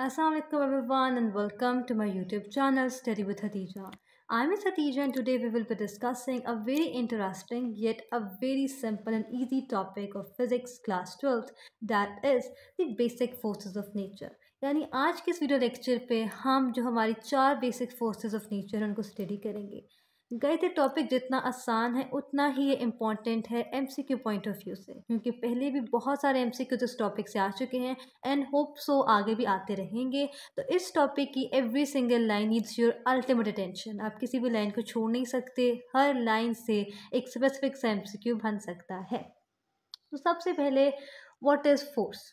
Assalamualaikum everyone and welcome to my YouTube channel Study with Hatija. I'm Miss Hatija and today we will be discussing a very interesting yet a very simple and easy topic of physics class 12th that is the basic forces of nature. यानी आज के इस video lecture पे हम जो हमारी चार basic forces of nature हैं उनको स्टडी करेंगे गए थे टॉपिक जितना आसान है उतना ही ये इम्पॉर्टेंट है एमसीक्यू पॉइंट ऑफ व्यू से क्योंकि पहले भी बहुत सारे सी इस टॉपिक से आ चुके हैं एंड होप सो आगे भी आते रहेंगे तो इस टॉपिक की every single line is your ultimate attention आप किसी भी लाइन को छोड़ नहीं सकते हर लाइन से एक स्पेसिफिक सा एमसीक्यू बन सकता है तो सबसे पहले वॉट इज़ फोर्स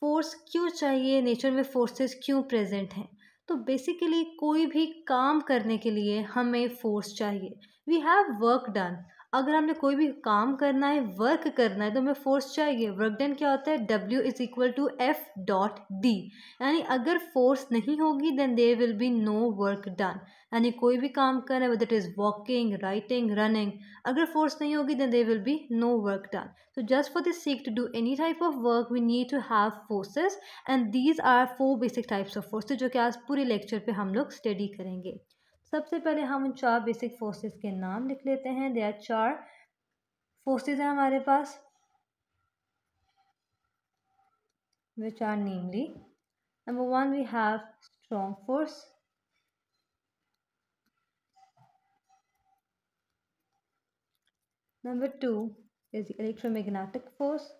फोर्स क्यों चाहिए नेचर में फोर्सेस क्यों प्रेजेंट हैं तो बेसिकली कोई भी काम करने के लिए हमें फोर्स चाहिए वी हैव वर्क डन अगर हमने कोई भी काम करना है वर्क करना है तो हमें फोर्स चाहिए वर्क डन क्या होता है W is equal to F dot D यानी अगर फोर्स नहीं होगी then there will be no work done यानी कोई भी काम करना है what is walking writing running अगर फोर्स नहीं होगी then there will be no work done तो just for this seek to do any type of work we need to have forces and these are four basic types of forces जो कि आज पूरे lecture पर हम लोग study करेंगे सबसे पहले हम उन चार बेसिक फोर्सेस के नाम लिख लेते हैं दे आर चार फोर्सेस हैं हमारे पास which are namely number one we have strong force number two is electromagnetic force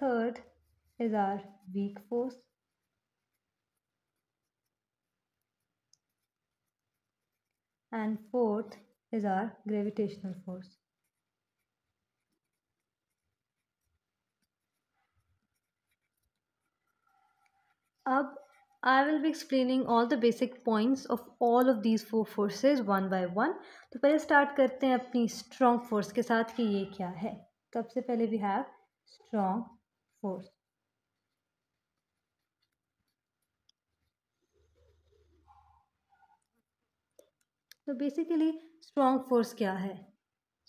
Third is our weak force. And fourth is our gravitational force. Ab, I will be explaining all the basic points of all of these four forces one by one. तो पहले start करते हैं अपनी strong force के साथ कि ये क्या है सबसे पहले we have strong force. तो बेसिकली स्ट्रॉन्ग फोर्स क्या है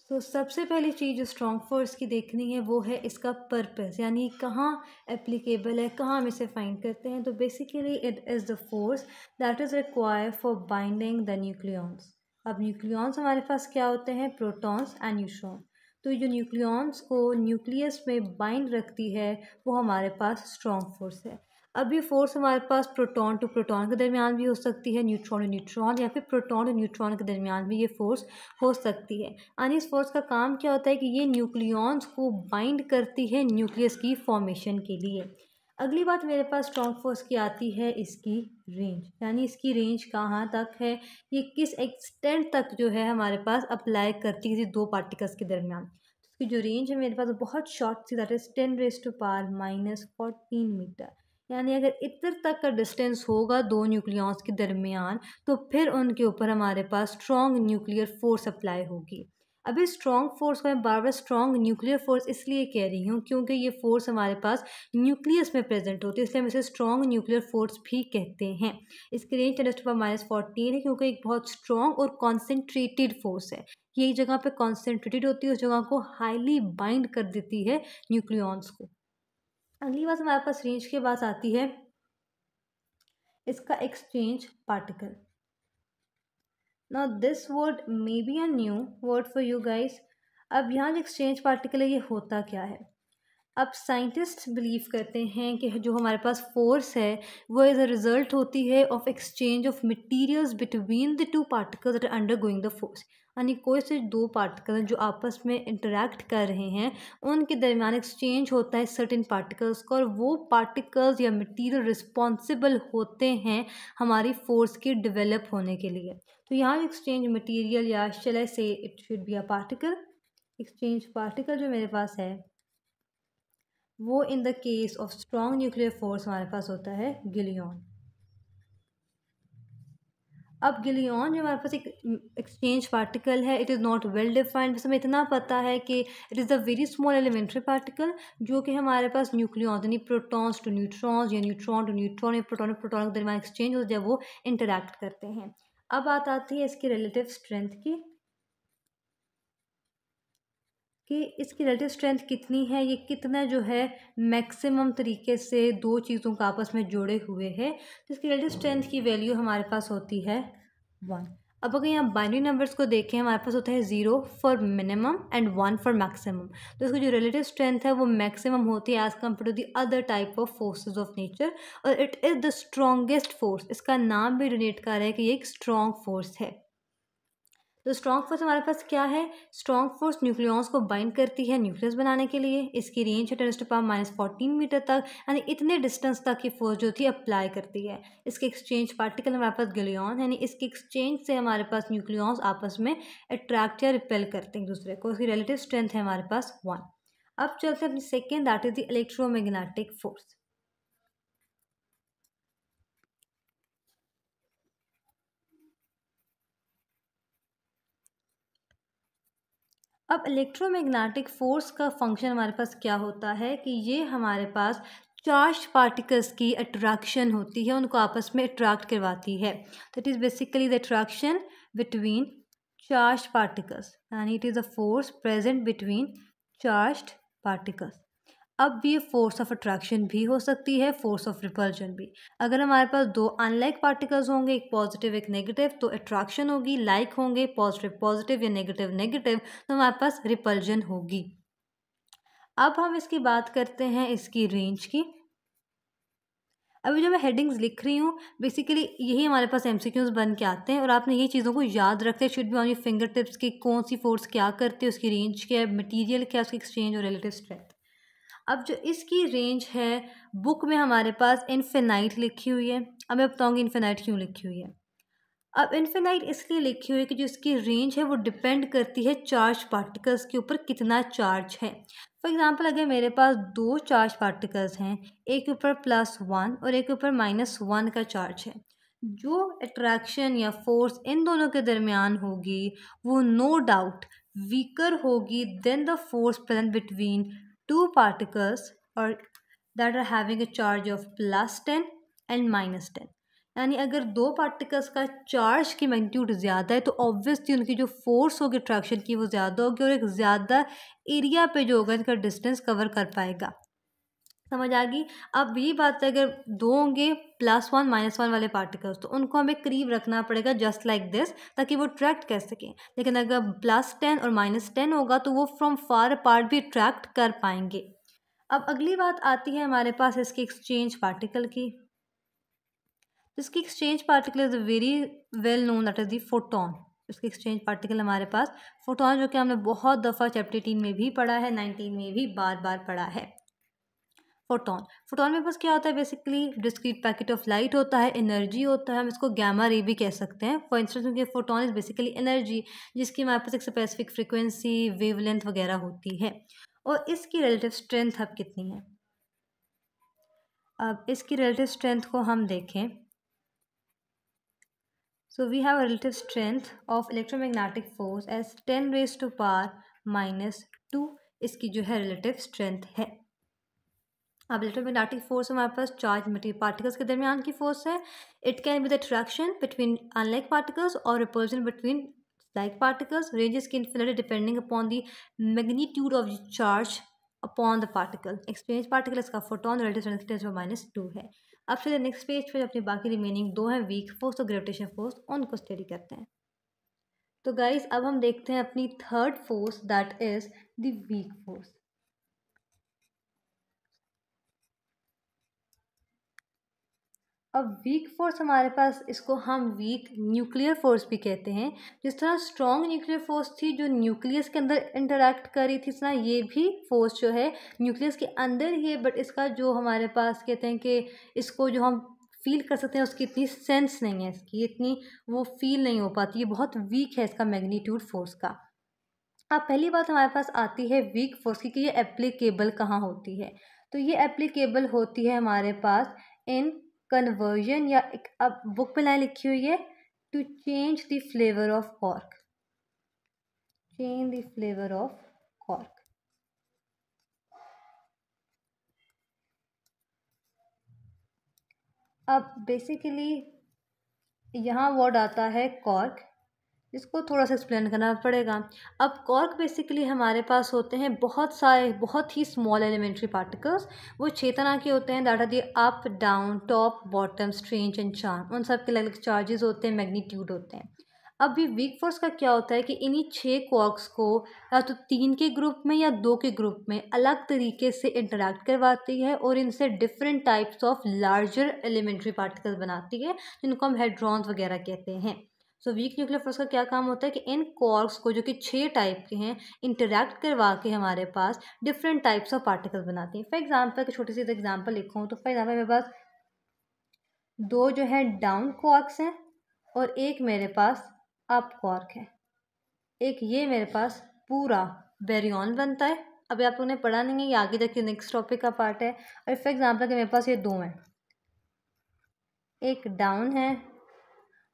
तो so, सबसे पहली चीज़ जो स्ट्रॉन्ग फोर्स की देखनी है वो है इसका पर्पस यानी कहाँ एप्लीकेबल है कहाँ हम इसे फाइंड करते हैं तो basically it is the force that is require for binding the nucleons अब न्यूक्लियॉन्स हमारे पास क्या होते हैं प्रोटॉन्स एंड न्यूट्रॉन्स तो जो न्यूक्लियॉन्स को न्यूक्लियस में बाइंड रखती है वो हमारे पास स्ट्रॉन्ग फोर्स है अब ये फोर्स हमारे पास प्रोटॉन टू प्रोटॉन के दरमियान भी हो सकती है न्यूट्रॉन टू न्यूट्रॉन या फिर प्रोटॉन टू न्यूट्रॉन के दरमियान भी ये फोर्स हो सकती है यानी इस फोर्स का काम क्या होता है कि ये न्यूक्लियॉन्स को बाइंड करती है न्यूक्लियस की फॉर्मेशन के लिए अगली बात मेरे पास स्ट्रॉन्ग फोर्स की आती है इसकी रेंज यानी इसकी रेंज कहाँ तक है ये किस एक्सटेंट तक जो है हमारे पास अप्लाई करती है दो पार्टिकल्स के दरमियान तो कि जो रेंज है मेरे पास बहुत शॉर्ट सी that is ten raise to power minus fourteen metre यानी अगर इतर तक का डिस्टेंस होगा दो न्यूक्लियॉन्स के दरमियान तो फिर उनके ऊपर हमारे पास स्ट्रॉन्ग न्यूक्लियर फोर्स अप्लाई होगी अभी स्ट्रॉन्ग फोर्स को मैं बार बार स्ट्रॉन्ग न्यूक्लियर फोर्स इसलिए कह रही हूँ क्योंकि ये फोर्स हमारे पास न्यूक्लियस में प्रेजेंट होती है इसलिए हम इसे स्ट्रॉन्ग न्यूक्लियर फोर्स भी कहते हैं इसकी रेंज टेन माइनस फोर्टीन है क्योंकि एक बहुत स्ट्रॉन्ग और कॉन्सेंट्रेटेड फोर्स है ये जगह पर कॉन्सेंट्रेटेड होती है उस जगह को हाईली बाइंड कर देती है न्यूक्लियॉन्स को अगली बात हमारे पास रेंज के पास आती है इसका exchange particle now this word may be a new word for you guys अब यहाँ जो एक्सचेंज पार्टिकल है ये होता क्या है अब साइंटिस्ट बिलीव करते हैं कि जो हमारे पास फोर्स है वो इज़ अ रिजल्ट होती है of exchange of materials between the two particles that undergoing the force यानी कोई से दो पार्टिकल जो आपस में इंटरेक्ट कर रहे हैं उनके दरमियान एक्सचेंज होता है सर्टेन पार्टिकल्स का और वो पार्टिकल्स या मटीरियल रिस्पॉन्सिबल होते हैं हमारी फोर्स के डिवेलप होने के लिए तो यहाँ एक्सचेंज मटेरियल या चले से it should be a particle exchange particle जो मेरे पास है वो in the case of strong nuclear force हमारे पास होता है गिलियन अब गिलियन जो हमारे पास एक एक्सचेंज पार्टिकल है it is not well defined बस हमें इतना पता है कि it is a very small elementary particle जो कि हमारे पास न्यूक्लियॉन यानी प्रोटॉन्स टू न्यूट्रॉन्स या न्यूट्रॉन टू न्यूट्रॉन या प्रोटॉन प्रोटॉन के दरमियान एक्सचेंज होता जब वो इंटरेक्ट करते हैं अब बात आती है इसकी रिलेटिव स्ट्रेंथ की कि इसकी रिलेटिव स्ट्रेंथ कितनी है ये कितना जो है मैक्सिमम तरीके से दो चीज़ों को आपस में जोड़े हुए है तो इसकी रिलेटिव स्ट्रेंथ की वैल्यू हमारे पास होती है वन अब अगर यहाँ बाइनरी नंबर्स को देखें हमारे पास होता है zero for minimum and one for maximum तो इसकी जो रिलेटिव स्ट्रेंथ है वो मैक्सिमम होती है as compared to the other type of forces of nature और it is the strongest force इसका नाम भी डोनेट कर रहा है कि ये एक स्ट्रॉन्ग फोर्स है तो स्ट्रॉन्ग फोर्स हमारे पास क्या है स्ट्रॉन्ग फोर्स न्यूक्लियॉन्स को बाइंड करती है न्यूक्लियस बनाने के लिए इसकी रेंज है टेरेस्ट पावर माइनस फोर्टीन मीटर तक यानी इतने डिस्टेंस तक की फोर्स जो थी अप्लाई करती है इसके एक्सचेंज पार्टिकल हमारे पास गलियॉन यानी इसके एक्सचेंज से हमारे पास न्यूक्लियॉन्स आपस में अट्रैक्ट या रिपेल करते हैं दूसरे को इसकी रिलेटिव स्ट्रेंथ है हमारे पास वन अब चलते हैं अपनी second that is the electromagnetic force अब इलेक्ट्रोमैग्नेटिक फ़ोर्स का फंक्शन हमारे पास क्या होता है कि ये हमारे पास चार्ज पार्टिकल्स की अट्रैक्शन होती है उनको आपस में अट्रैक्ट करवाती है it is basically the attraction between charge particles यानी it is a force present between charge particles अब ये फोर्स ऑफ अट्रैक्शन भी हो सकती है फोर्स ऑफ रिपल्जन भी अगर हमारे पास दो अनलाइक पार्टिकल्स होंगे एक पॉजिटिव एक नेगेटिव तो अट्रैक्शन होगी लाइक होंगे पॉजिटिव पॉजिटिव या नेगेटिव नेगेटिव तो हमारे पास रिपल्जन होगी अब हम इसकी बात करते हैं इसकी रेंज की अभी जो मैं हेडिंग्स लिख रही हूँ बेसिकली यही हमारे पास एम बन के आते हैं और आपने ये चीज़ों को याद रखते हैं should be on your finger tips की कौन सी फोर्स क्या करती है उसकी रेंज क्या है मटीरियल क्या है उसकी एक्सचेंज और रिलेटिव स्ट्रेंथ अब जो इसकी रेंज है बुक में हमारे पास इन्फेनाइट लिखी हुई है अब मैं बताऊँगी इन्फेनाइट क्यों लिखी हुई है अब इन्फेनाइट इसलिए लिखी हुई है कि जो इसकी रेंज है वो डिपेंड करती है चार्ज पार्टिकल्स के ऊपर कितना चार्ज है फॉर एग्ज़ाम्पल अगर मेरे पास दो चार्ज पार्टिकल्स हैं एक ऊपर प्लस वन और एक ऊपर माइनस वन का चार्ज है जो अट्रैक्शन या फोर्स इन दोनों के दरमियान होगी वो नो डाउट वीकर होगी then the force present between two particles or that are having a charge of plus 10 and minus 10. यानी अगर दो पार्टिकल्स का चार्ज की मैग्नीट्यूड ज़्यादा है तो ऑब्वियसली उनकी जो फोर्स होगी अट्रैक्शन की वो ज़्यादा होगी और एक ज़्यादा एरिया पे जो होगा इनका डिस्टेंस कवर कर पाएगा समझ आ गई अब ये बात है तो अगर दो होंगे प्लस वन माइनस वन वाले पार्टिकल्स तो उनको हमें करीब रखना पड़ेगा जस्ट लाइक दिस ताकि वो ट्रैक्ट कर सकें लेकिन अगर प्लस टेन और माइनस टेन होगा तो वो फ्रॉम फार पार्ट भी ट्रैक्ट कर पाएंगे अब अगली बात आती है हमारे पास इसके एक्सचेंज पार्टिकल की इसकी exchange particle is very well known that is the photon इसके एक्सचेंज पार्टिकल हमारे पास फोटोन जो कि हमने बहुत दफ़ा चैप्टर टीन में भी पढ़ा है नाइनटीन में भी बार बार पढ़ा है फोटोन फोटोन में पास क्या होता है basically discrete packet of light होता है एनर्जी होता है हम इसको गैमा रे भी कह सकते हैं फॉर इंस्टेंस क्योंकि फोटोन इज़ बेसिकली एनर्जी जिसकी हमारे पास एक स्पेसिफिक फ्रिक्वेंसी वेवलेंथ वगैरह होती है और इसकी रिलेटिव स्ट्रेंथ अब कितनी है अब इसकी रिलेटिव स्ट्रेंथ को हम देखें so we have relative strength of electromagnetic force as ten 10 to power minus two इसकी जो है रिलेटिव स्ट्रेंथ है अब इलेक्ट्रोमैग्नेटिक फोर्स हमारे पास चार्ज मटेरियल पार्टिकल्स के दरमियान की फोर्स है it can be the attraction between unlike particles और repulsion between like particles ranges की infinity depending upon the magnitude of charge upon the particle exchange particle इसका photon relative minus two है अब फिर नेक्स्ट पेज पर अपनी बाकी remaining दो हैं वीक फोर्स और ग्रेविटेशन फोर्स उनको स्टडी करते हैं तो गाइज अब हम देखते हैं अपनी third force that is the weak force अब वीक फोर्स हमारे पास इसको हम वीक न्यूक्लियर फोर्स भी कहते हैं जिस तरह स्ट्रॉन्ग न्यूक्लियर फोर्स थी जो न्यूक्लियस के अंदर इंटरेक्ट करी थी इस तरह ये भी फोर्स जो है न्यूक्लियस के अंदर ही है बट इसका जो हमारे पास कहते हैं कि इसको जो हम फील कर सकते हैं उसकी इतनी सेंस नहीं है इसकी इतनी वो फील नहीं हो पाती ये बहुत वीक है इसका मैग्नीट्यूड फोर्स का अब पहली बात हमारे पास आती है वीक फोर्स की कि ये एप्लीकेबल कहाँ होती है तो ये एप्लीकेबल होती है हमारे पास इन कन्वर्जन या एक अब बुक में लाइन लिखी हुई है to change the flavour of quark change the flavour of quark अब बेसिकली यहाँ वर्ड आता है कॉर्क इसको थोड़ा सा एक्सप्लेन करना पड़ेगा अब कॉर्क बेसिकली हमारे पास होते हैं बहुत सारे बहुत ही स्मॉल एलिमेंट्री पार्टिकल्स वो छः तरह के होते हैं डाटा दिए up down top bottom strange and charm उन सब के अलग अलग चार्जेस होते हैं मैग्नीट्यूड होते हैं अब ये वीक फोर्स का क्या होता है कि इन्हीं छः कॉर्कस को या तो तीन के ग्रुप में या दो के ग्रुप में अलग तरीके से इंटरेक्ट करवाती है और इनसे different types of larger elementary particles बनाती है जिनको हम हेड्रॉन्स वगैरह कहते हैं सो वीक न्यूक्लियर का क्या काम होता है कि इन कॉर्क्स को जो कि छः टाइप के हैं इंटरेक्ट करवा के हमारे पास डिफरेंट टाइप्स ऑफ पार्टिकल बनाती हैं फॉर एग्जाम्पल एक छोटी सी एग्जाम्पल लिखूँ तो फॉर एग्जाम्पल तो मेरे पास दो जो है डाउन कॉर्क्स हैं और एक मेरे पास अप कॉर्क है एक ये मेरे पास पूरा बेरियन बनता है अभी आप उन्हें पढ़ा नहीं है ये आगे जाके नेक्स्ट टॉपिक का पार्ट है और फॉर एग्जाम्पल के मेरे पास ये दो हैं एक डाउन है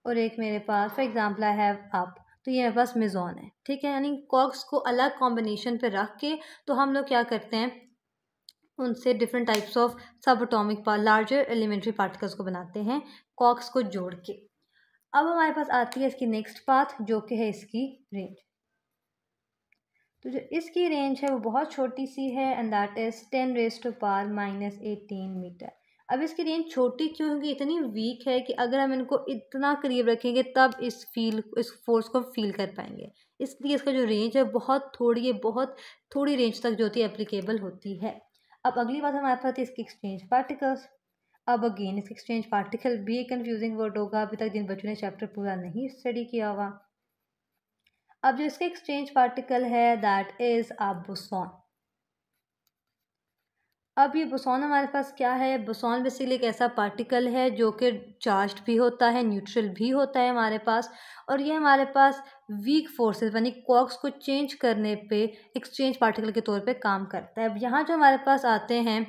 और एक मेरे पास for example I have up तो ये मेरे पास मिज़ोन है ठीक है यानी कॉक्स को अलग कॉम्बिनेशन पे रख के तो हम लोग क्या करते हैं उनसे different types of subatomic पार लार्जर एलिमेंट्री पार्टिकल्स को बनाते हैं कॉक्स को जोड़ के अब हमारे पास आती है इसकी नेक्स्ट पाथ जो कि है इसकी रेंज तो जो इसकी रेंज है वो बहुत छोटी सी है and that is ten raise to power minus eighteen metre अब इसकी रेंज छोटी क्यों क्योंकि इतनी वीक है कि अगर हम इनको इतना करीब रखेंगे तब इस फील इस फोर्स को फील कर पाएंगे इसलिए इसका जो रेंज है बहुत थोड़ी है बहुत थोड़ी रेंज तक जो होती है एप्लीकेबल होती है अब अगली बात हमारे पास इसके एक्सचेंज पार्टिकल्स अब अगेन इस एक्सचेंज पार्टिकल भी एक कन्फ्यूजिंग वर्ड होगा अभी तक जिन बच्चों ने चैप्टर पूरा नहीं स्टडी किया हुआ अब जो इसके एक्सचेंज पार्टिकल है दैट इज़ अब बोसॉन अब ये बसौन हमारे पास क्या है बसौन बेसिकली एक ऐसा पार्टिकल है जो कि चार्ज भी होता है न्यूट्रल भी होता है हमारे पास और ये हमारे पास वीक फोर्सेस यानी कॉक्स को चेंज करने पे एक्सचेंज पार्टिकल के तौर पे काम करता है अब यहाँ जो हमारे पास आते हैं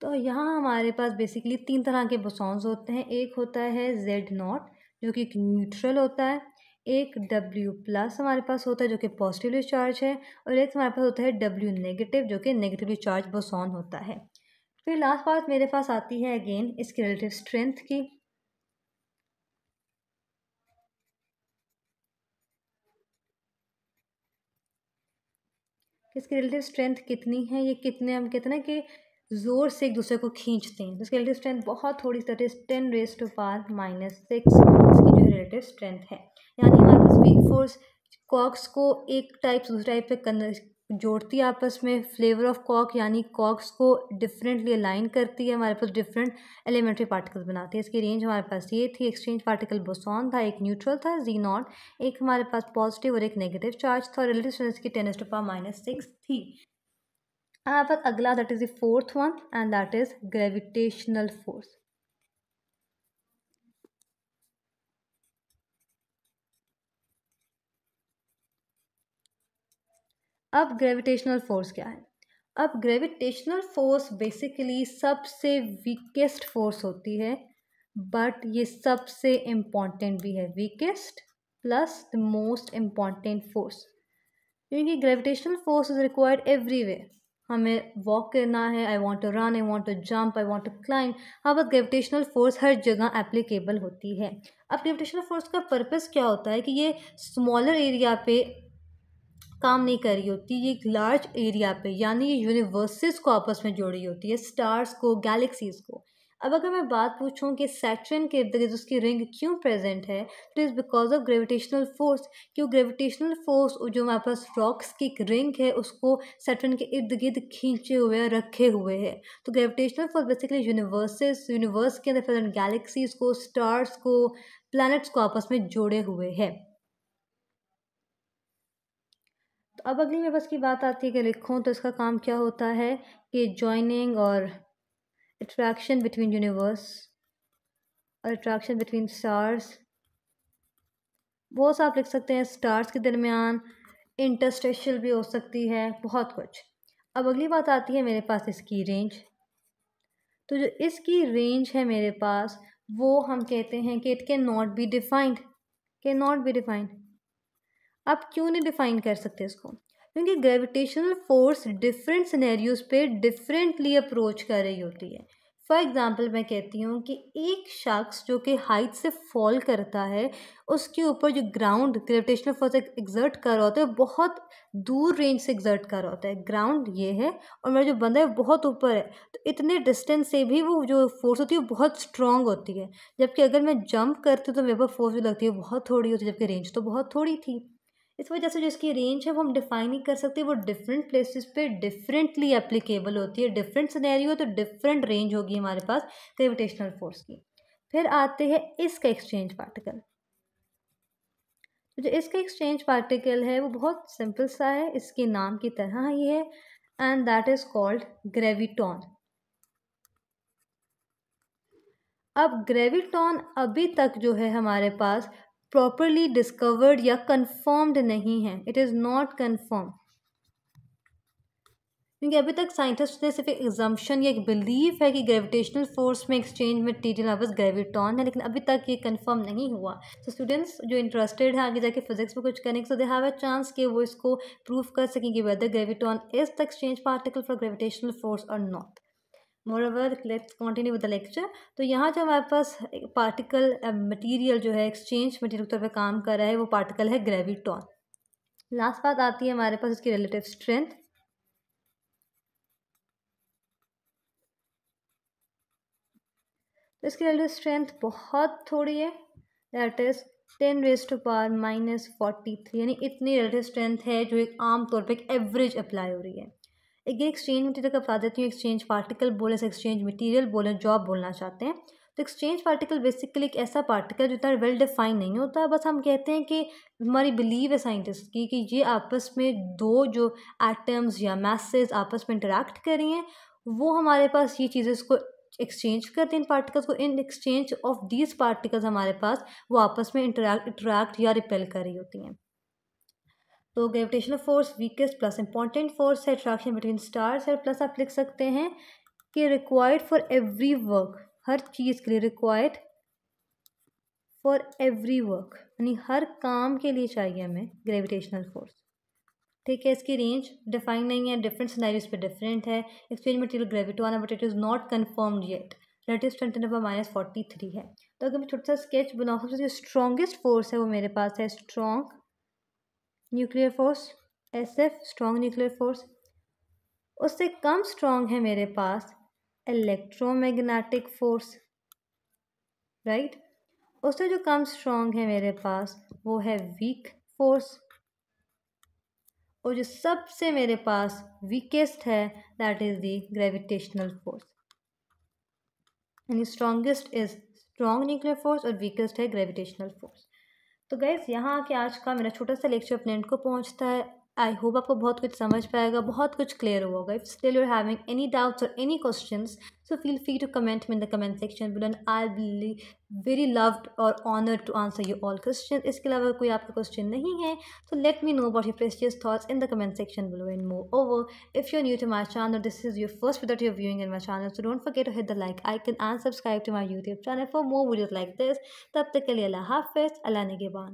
तो यहाँ हमारे पास बेसिकली तीन तरह के बोसॉन्स होते हैं एक होता है जेड नॉट जो कि न्यूट्रल होता है एक डब्ल्यू प्लस हमारे पास होता है जो कि पॉजिटिवली चार्ज है और एक हमारे पास होता है डब्ल्यू नेगेटिव जो कि नेगेटिवली चार्ज बोसॉन होता है फिर लास्ट बात मेरे पास आती है अगेन इसके रिलेटिव स्ट्रेंथ की इसकी रिलेटिव स्ट्रेंथ कितनी है ये कितने हम कहते हैं कि ज़ोर से एक दूसरे को खींचते हैं तो इसकी रिलेटिव स्ट्रेंथ बहुत थोड़ी सी ten raise to power minus six इसकी जो रिलेटिव स्ट्रेंथ है यानी हमारे पास वीक फोर्स कॉक्स को एक टाइप से दूसरे टाइप पे जोड़ती है आपस में फ्लेवर ऑफ कॉक यानी कॉक्स को डिफरेंटली अलाइन करती है हमारे पास डिफरेंट एलिमेंट्री पार्टिकल्स बनाती है इसकी रेंज हमारे पास ये थी एक्सचेंज पार्टिकल बोसॉन था एक न्यूट्रल था जी नॉट एक हमारे पास पॉजिटिव और एक नेगेटिव चार्ज था और रिलेटिव स्ट्रेंथ की ten to power minus six थी हमारे पास अगला that is the fourth one and that is gravitational force अब ग्रेविटेशनल फोर्स क्या है अब ग्रेविटेशनल फोर्स बेसिकली सबसे वीकेस्ट फोर्स होती है बट ये सबसे इम्पॉर्टेंट भी है weakest plus the most important force क्योंकि gravitational force is required everywhere हमें वॉक करना है I want to run I want to jump I want to climb हाँ बस ग्रेविटेशनल फोर्स हर जगह एप्लीकेबल होती है अब ग्रेविटेशनल फोर्स का पर्पज़ क्या होता है कि ये स्मॉलर एरिया पे काम नहीं कर रही होती ये एक लार्ज एरिया पे यानी ये यूनिवर्सेस को आपस में जोड़ रही होती है स्टार्स को गैलेक्सीज़ को अब अगर मैं बात पूछूं कि सैटर्न के इर्द गिर्द उसकी रिंग क्यों प्रेजेंट है तो is because of gravitational force क्यों ग्रेविटेशनल फोर्स जो हमारे पास रॉक्स की एक रिंग है उसको सैटर्न के इर्द गिर्द खींचे हुए रखे हुए है तो gravitational force basically universes universe के अंदर प्रेजेंट गैलेक्सीज को स्टार्स को प्लानट्स को आपस में जोड़े हुए है अब अगली मेरे पास की बात आती है कि लिखूँ तो इसका काम क्या होता है कि जॉइनिंग और अट्रैक्शन बिटवीन यूनिवर्स और अट्रैक्शन बिटवीन स्टार्स बहुत सा आप लिख सकते हैं स्टार्स के दरमियान इंटरस्टेशल भी हो सकती है बहुत कुछ अब अगली बात आती है मेरे पास इसकी रेंज तो जो इसकी रेंज है मेरे पास वो हम कहते हैं कि it can not be defined can not be defined आप क्यों नहीं डिफाइन कर सकते इसको क्योंकि ग्रेविटेशनल फोर्स डिफरेंट सिनेरियोज पे डिफरेंटली अप्रोच कर रही होती है फॉर एग्ज़ाम्पल मैं कहती हूँ कि एक शख्स जो कि हाइट से फॉल करता है उसके ऊपर जो ग्राउंड ग्रेविटेशनल फोर्स एग्जर्ट कर रहा होता है बहुत दूर रेंज से एग्जर्ट कर रहा होता है ग्राउंड ये है और मेरा जो बंदा है बहुत ऊपर है तो इतने डिस्टेंस से भी वो जो फोर्स होती है वो बहुत स्ट्रॉन्ग होती है जबकि अगर मैं जंप करती हूँ तो मेरे पर फोर्स भी लगती है बहुत थोड़ी होती है जबकि रेंज तो बहुत थोड़ी थी इस वजह से जो इसकी रेंज है वो हम डिफाइन नहीं कर सकते वो डिफरेंट प्लेसेस पे डिफरेंटली एप्लीकेबल होती है डिफरेंट सिनेरियो तो डिफरेंट रेंज होगी हमारे पास ग्रेविटेशनल फोर्स की फिर आते हैं इसका एक्सचेंज पार्टिकल जो इसका एक्सचेंज पार्टिकल है वो बहुत सिंपल सा है इसके नाम की तरह ही है and that is called graviton अब ग्रेविटॉन अभी तक जो है हमारे पास प्रॉपरली डिस्कवर्ड या कन्फर्म्ड नहीं है इट इज़ नॉट कन्फर्म क्योंकि अभी तक साइंटिस्ट ने सिर्फ एक एग्जाम्पन या एक बिलीव है कि ग्रेविटेशनल फोर्स में एक्सचेंज मटीरियल आवर्स ग्रेविटॉन है लेकिन अभी तक ये कंफर्म नहीं हुआ तो so, स्टूडेंट्स जो इंटरेस्टेड हैं आगे जाके फिजिक्स में कुछ करने के सो दे हैव अ चांस कि वो इसको प्रूव कर सकेंगे whether graviton is the exchange particle for gravitational force और not moreover let's continue with the lecture तो यहाँ जो हमारे पास पार्टिकल मटेरियल uh, जो है एक्सचेंज मटेरियल के तौर पर काम कर रहा है वो पार्टिकल है ग्रेविटॉन लास्ट बात आती है हमारे पास उसकी रिलेटिव स्ट्रेंथ तो इसकी रिलेटिव स्ट्रेंथ बहुत थोड़ी है that is ten raise to power minus forty three यानी इतनी रिलेटिव स्ट्रेंथ है जो एक आम तौर पे एक एवरेज अप्लाई हो रही है अगर एक्सचेंज मटेरियल का बता देती हूँ एक्सचेंज पार्टिकल बोले एक्सचेंज मटीरियल बोले जो आप बोलना चाहते हैं तो एक्सचेंज पार्टिकल बेसिकली एक ऐसा पार्टिकल जो इतना वेल डिफाइन नहीं होता बस हम कहते हैं कि हमारी बिलीव है साइंटिस्ट की कि ये आपस में दो जो एटम्स या मैसेज आपस में इंटरेक्ट कर रही हैं वो हमारे पास ये चीज़ें इसको एक्सचेंज करते हैं इन पार्टिकल्स को in exchange of these particles हमारे पास वो आपस में इंटरेक्ट इंटरेक्ट या रिपेल कर रही होती हैं तो gravitational force weakest plus important force है अट्रैक्शन बिटवीन स्टार्स है प्लस आप लिख सकते हैं कि रिक्वायर्ड फॉर एवरी वर्क हर चीज़ के लिए रिक्वायर्ड फॉर एवरी वर्क यानी हर काम के लिए चाहिए हमें ग्रेविटेशनल फोर्स ठीक है इसकी रेंज डिफाइन नहीं है डिफरेंट सिनारीज पे डिफरेंट है exchange material graviton but it is not confirmed yet latest twenty number minus forty three है तो अगर मैं छोटा सा स्केच बनाऊँ सबसे जो स्ट्रॉगेस्ट फोर्स है वो मेरे पास है strong nuclear force S F strong nuclear force उससे कम स्ट्रॉन्ग है मेरे पास इलेक्ट्रोमैग्नेटिक फोर्स राइट उससे जो कम स्ट्रॉन्ग है मेरे पास वो है वीक फोर्स और जो सबसे मेरे पास वीकेस्ट है that is the gravitational force यानी strongest is strong nuclear force और वीकेस्ट है ग्रेविटेशनल फोर्स तो गैस यहाँ आके आज का मेरा छोटा सा लेक्चर अपने एंड को पहुँचता है आई होप आपको बहुत कुछ समझ पाएगा बहुत कुछ क्लियर हुआ होगा if still you're having any doubts और any question so feel free to comment in the comment section below and I be very loved और honour to answer you all question इसके अलावा कोई आपका क्वेश्चन नहीं है तो let me know about your precious thoughts in the comment section below and moreover if you new to my channel this is your first without your viewing in my channel so don't forget hit the like icon and subscribe to my YouTube channel for more videos like this तब तक के लिए अल्लाह हाफिज अल्लाह ने